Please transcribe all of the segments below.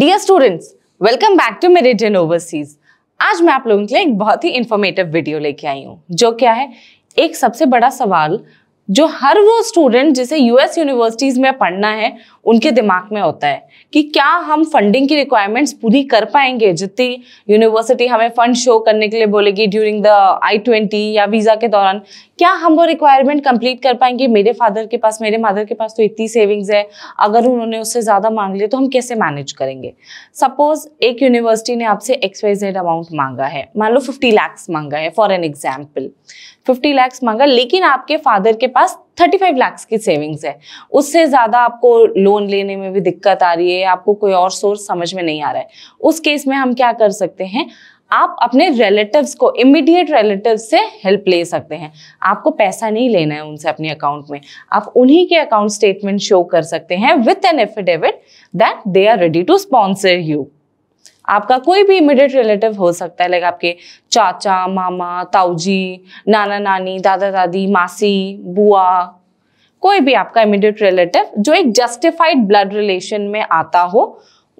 dear students welcome back to Den Overseas आज मैं आप लोगों के लिए एक बहुत ही इन्फॉर्मेटिव वीडियो लेके आई हूँ जो क्या है एक सबसे बड़ा सवाल जो हर वो स्टूडेंट जिसे यूएस यूनिवर्सिटीज़ में पढ़ना है उनके दिमाग में होता है कि क्या हम फंडिंग की रिक्वायरमेंट्स पूरी कर पाएंगे जितनी यूनिवर्सिटी हमें फंड शो करने के लिए बोलेगी ड्यूरिंग द आई ट्वेंटी या वीज़ा के दौरान क्या हम वो रिक्वायरमेंट कंप्लीट कर पाएंगे मेरे फादर के पास मेरे मदर के पास तो इतनी सेविंग्स है अगर उन्होंने उससे ज़्यादा मांग लिया तो हम कैसे मैनेज करेंगे सपोज़ एक यूनिवर्सिटी ने आपसे एक्स वाई जेड अमाउंट मांगा है मान लो फिफ्टी लैक्स मांगा है for an example fifty lakhs मांगा लेकिन आपके फादर के पास थर्टी फाइव लैक्स की सेविंग्स है उससे ज़्यादा आपको लोन लेने में भी दिक्कत आ रही है आपको कोई और सोर्स समझ में नहीं आ रहा है उस केस में हम क्या कर सकते हैं आप अपने रिलेटिव्स को इमीडिएट रिलेटिव से हेल्प ले सकते हैं आपको पैसा नहीं लेना है उनसे अपने अकाउंट में आप उन्हीं के अकाउंट स्टेटमेंट शो कर सकते हैं with an affidavit that they are ready to sponsor you आपका कोई भी इमिडिएट रिलेटिव हो सकता है लाइक आपके चाचा मामा ताऊजी नाना नानी दादा दादी मासी बुआ कोई भी आपका इमिडिएट रिलेटिव जो एक जस्टिफाइड ब्लड रिलेशन में आता हो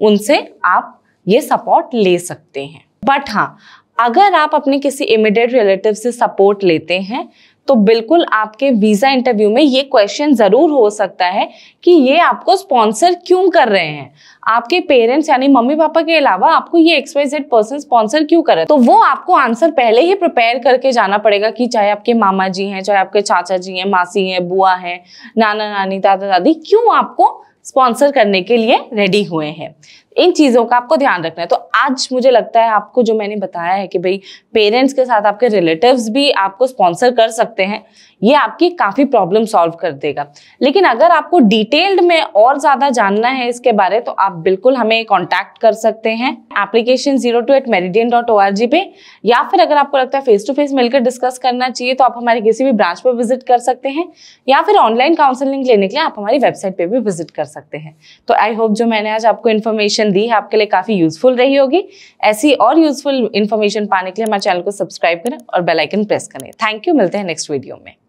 उनसे आप ये सपोर्ट ले सकते हैं बट हाँ अगर आप अपने किसी इमिडिएट रिलेटिव से सपोर्ट लेते हैं तो बिल्कुल आपके वीज़ा इंटरव्यू में ये क्वेश्चन ज़रूर हो सकता है कि ये आपको स्पॉन्सर क्यों कर रहे हैं आपके पेरेंट्स यानी मम्मी पापा के अलावा आपको ये एक्सवाइजेड पर्सन स्पॉन्सर क्यों कर रहे हैं तो वो आपको आंसर पहले ही प्रिपेयर करके जाना पड़ेगा कि चाहे आपके मामा जी हैं चाहे आपके चाचा जी हैं मासी हैं बुआ हैं नाना नानी दादा दादी क्यों आपको स्पॉन्सर करने के लिए रेडी हुए हैं इन चीज़ों का आपको ध्यान रखना है तो आज मुझे लगता है आपको जो मैंने बताया है कि भाई पेरेंट्स के साथ आपके रिलेटिव्स भी आपको स्पॉन्सर कर सकते हैं ये आपकी काफ़ी प्रॉब्लम सॉल्व कर देगा लेकिन अगर आपको डिटेल्ड में और ज़्यादा जानना है इसके बारे तो आप बिल्कुल हमें कॉन्टैक्ट कर सकते हैं application zero two eight meridian dot O R G पे या फिर अगर आपको लगता है फेस टू फेस मिलकर डिस्कस करना चाहिए तो आप हमारे किसी भी ब्रांच पर विजिट कर सकते हैं या फिर ऑनलाइन काउंसलिंग लेने के लिए आप हमारी वेबसाइट पर भी विजिट कर सकते हैं सकते हैं तो आई होप जो मैंने आज आपको इन्फॉर्मेशन दी है आपके लिए काफ़ी यूजफुल रही होगी ऐसी और यूजफुल इन्फॉर्मेशन पाने के लिए हमारे चैनल को सब्सक्राइब करें और बेलाइकन प्रेस करें थैंक यू मिलते हैं नेक्स्ट वीडियो में